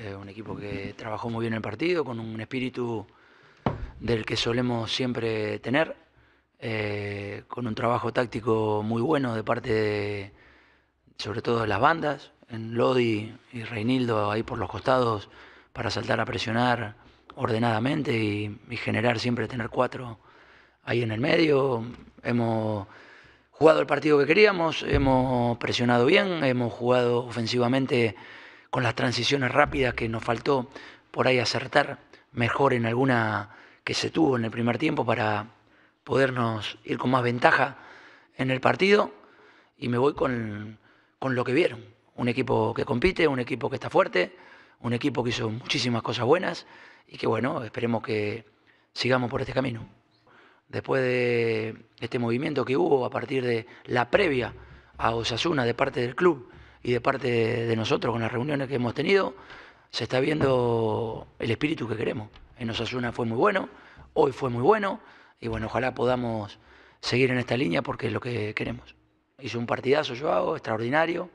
Eh, un equipo que trabajó muy bien el partido, con un espíritu del que solemos siempre tener, eh, con un trabajo táctico muy bueno de parte de, sobre todo de las bandas, en Lodi y Reinildo ahí por los costados para saltar a presionar ordenadamente y, y generar siempre tener cuatro ahí en el medio. Hemos jugado el partido que queríamos, hemos presionado bien, hemos jugado ofensivamente con las transiciones rápidas que nos faltó por ahí acertar mejor en alguna que se tuvo en el primer tiempo para podernos ir con más ventaja en el partido y me voy con, lo que vieron. Un equipo que compite, un equipo que está fuerte, un equipo que hizo muchísimas cosas buenas y que bueno, esperemos que sigamos por este camino. Después de este movimiento que hubo a partir de la previa a Osasuna de parte del club, y de parte de nosotros con las reuniones que hemos tenido, se está viendo el espíritu que queremos. En Osasuna fue muy bueno, hoy fue muy bueno y bueno, ojalá podamos seguir en esta línea porque es lo que queremos. Hizo un partidazo Joao, extraordinario,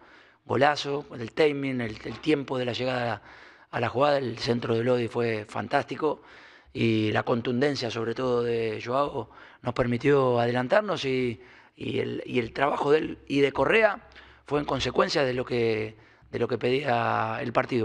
golazo, el timing, el, tiempo de la llegada a la jugada, el centro de Lodi fue fantástico y la contundencia sobre todo de Joao nos permitió adelantarnos y, el, y el trabajo de él y de Correa fue en consecuencia de lo que, de lo que pedía el partido.